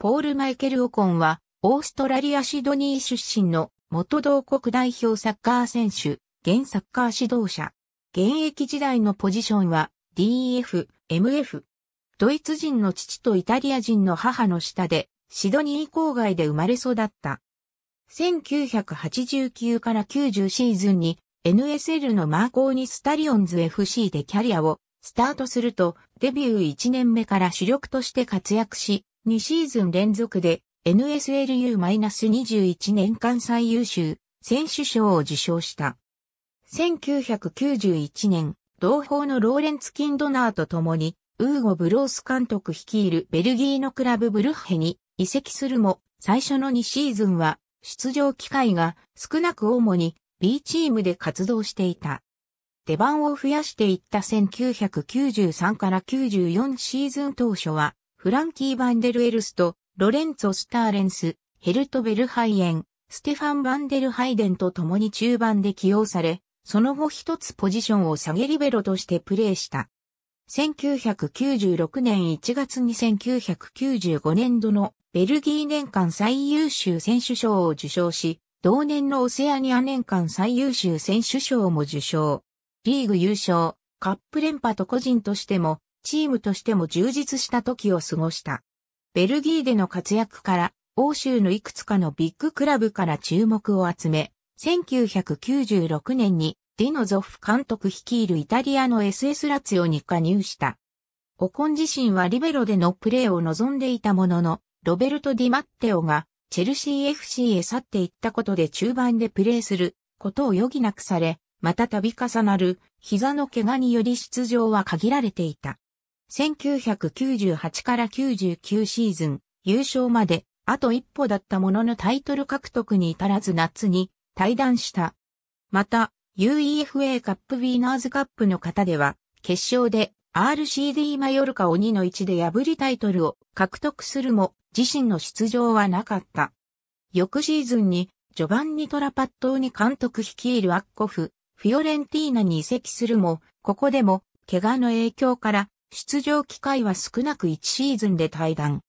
ポール・マイケル・オコンは、オーストラリア・シドニー出身の元同国代表サッカー選手、現サッカー指導者。現役時代のポジションは DF、MF。ドイツ人の父とイタリア人の母の下で、シドニー郊外で生まれ育った。1989から90シーズンに NSL のマーコーニスタリオンズ FC でキャリアをスタートするとデビュー1年目から主力として活躍し、2シーズン連続で NSLU-21 年間最優秀選手賞を受賞した。1991年、同胞のローレンツ・キンドナーと共に、ウーゴ・ブロース監督率いるベルギーのクラブブルッヘに移籍するも、最初の2シーズンは出場機会が少なく主に B チームで活動していた。出番を増やしていった1993から94シーズン当初はフランキー・バンデル・エルスト、ロレンツォ・スターレンス、ヘルト・ベルハイエン、ステファン・バンデル・ハイデンと共に中盤で起用され、その後一つポジションを下げリベロとしてプレーした。1996年1月に1995年度のベルギー年間最優秀選手賞を受賞し、同年のオセアニア年間最優秀選手賞も受賞。リーグ優勝、カップ連覇と個人としてもチームとしても充実した時を過ごした。ベルギーでの活躍から、欧州のいくつかのビッグクラブから注目を集め、1996年にディノゾフ監督率いるイタリアの SS ラツヨに加入した。オコン自身はリベロでのプレーを望んでいたものの、ロベルト・ディマッテオがチェルシー FC へ去っていったことで中盤でプレーすることを余儀なくされ、また度重なる膝の怪我により出場は限られていた。1998から99シーズン、優勝まで、あと一歩だったもののタイトル獲得に至らず夏に退団した。また、UEFA カップウィーナーズカップの方では、決勝で RCD マヨルカ鬼のの置で破りタイトルを獲得するも、自身の出場はなかった。翌シーズンに、ジョバンニ・トラパットーニ監督率いるアッコフ、フィオレンティーナに移籍するも、ここでも、怪我の影響から出場機会は少なく1シーズンで退団。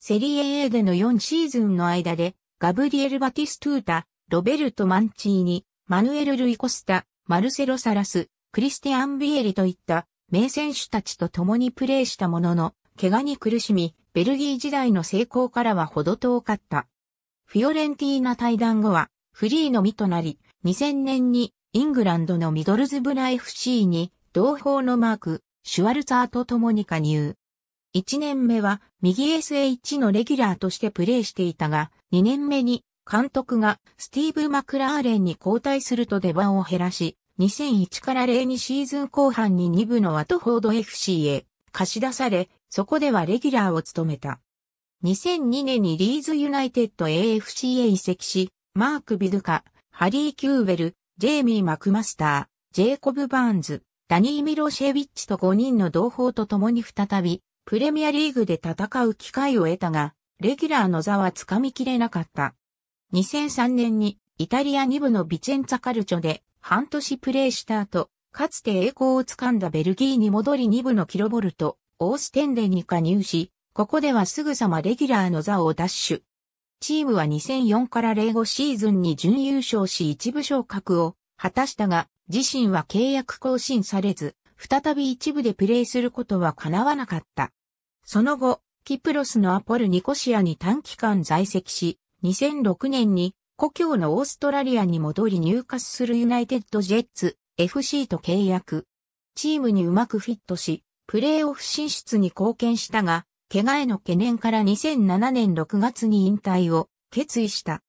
セリエ A での4シーズンの間で、ガブリエル・バティストゥータ、ロベルト・マンチーニ、マヌエル・ルイ・コスタ、マルセロ・サラス、クリスティアン・ビエリといった名選手たちと共にプレーしたものの、怪我に苦しみ、ベルギー時代の成功からはほど遠かった。フィオレンティーナ対談後は、フリーの身となり、2000年にイングランドのミドルズブライフシーに同胞のマーク、シュワルツァーと共に加入。1年目は右 SH のレギュラーとしてプレーしていたが、2年目に監督がスティーブ・マクラーレンに交代すると出番を減らし、2001から02シーズン後半に2部のワトフォード FC へ貸し出され、そこではレギュラーを務めた。2002年にリーズユナイテッド AFC へ移籍し、マーク・ビドゥカ、ハリー・キューベル、ジェイミー・マクマスター、ジェイコブ・バーンズ、ダニー・ミロシェビッチと5人の同胞と共に再び、プレミアリーグで戦う機会を得たが、レギュラーの座はつかみきれなかった。2003年にイタリア2部のビチェンツァカルチョで半年プレーした後、かつて栄光をつかんだベルギーに戻り2部のキロボルト、オーステンデンに加入し、ここではすぐさまレギュラーの座を奪取。チームは2004から05シーズンに準優勝し一部昇格を果たしたが、自身は契約更新されず、再び一部でプレーすることは叶わなかった。その後、キプロスのアポルニコシアに短期間在籍し、2006年に故郷のオーストラリアに戻り入荷するユナイテッドジェッツ FC と契約。チームにうまくフィットし、プレーオフ進出に貢献したが、怪我への懸念から2007年6月に引退を決意した。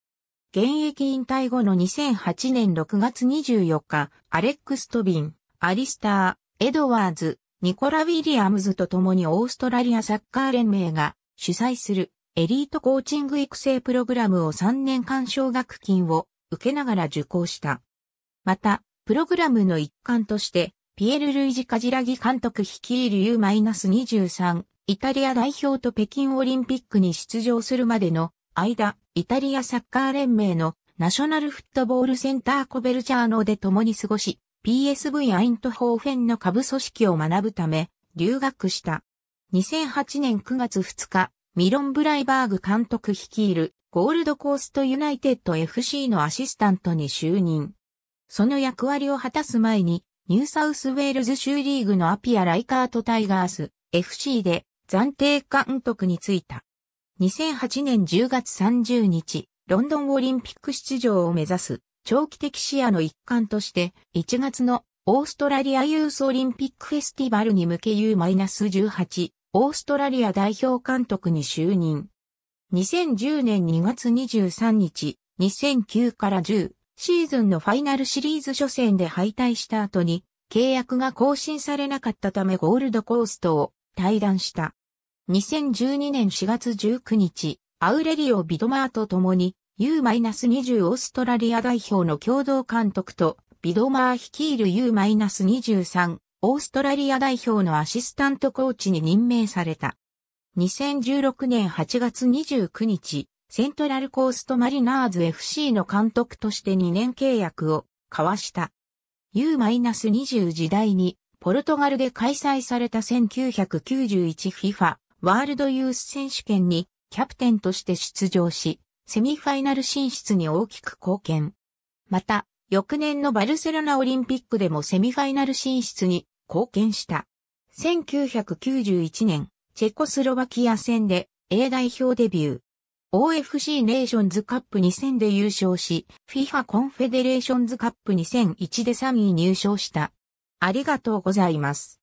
現役引退後の2008年6月24日、アレックス・トビン、アリスター、エドワーズ、ニコラ・ウィリアムズと共にオーストラリアサッカー連盟が主催するエリートコーチング育成プログラムを3年間奨学金を受けながら受講した。また、プログラムの一環として、ピエール・ルイジ・カジラギ監督率いる U-23、イタリア代表と北京オリンピックに出場するまでの間、イタリアサッカー連盟のナショナルフットボールセンターコベルチャーノで共に過ごし、PSV アイントホーフェンの下部組織を学ぶため、留学した。2008年9月2日、ミロン・ブライバーグ監督率いるゴールドコーストユナイテッド FC のアシスタントに就任。その役割を果たす前に、ニューサウスウェールズ州リーグのアピア・ライカート・タイガース FC で暫定監督に就いた。2008年10月30日、ロンドンオリンピック出場を目指す長期的視野の一環として、1月のオーストラリアユースオリンピックフェスティバルに向け U-18 オーストラリア代表監督に就任。2010年2月23日、2009から10シーズンのファイナルシリーズ初戦で敗退した後に契約が更新されなかったためゴールドコーストを退団した。2012年4月19日、アウレリオ・ビドマーと共に U-20 オーストラリア代表の共同監督とビドマー率いる U-23 オーストラリア代表のアシスタントコーチに任命された。2016年8月29日、セントラルコーストマリナーズ FC の監督として2年契約を交わした。U-20 時代にポルトガルで開催された 1991FIFA ワールドユース選手権にキャプテンとして出場し、セミファイナル進出に大きく貢献。また、翌年のバルセロナオリンピックでもセミファイナル進出に貢献した。1991年、チェコスロバキア戦で A 代表デビュー。OFC ネーションズカップ2000で優勝し、FIFA コンフェデレーションズカップ2001で3位入賞した。ありがとうございます。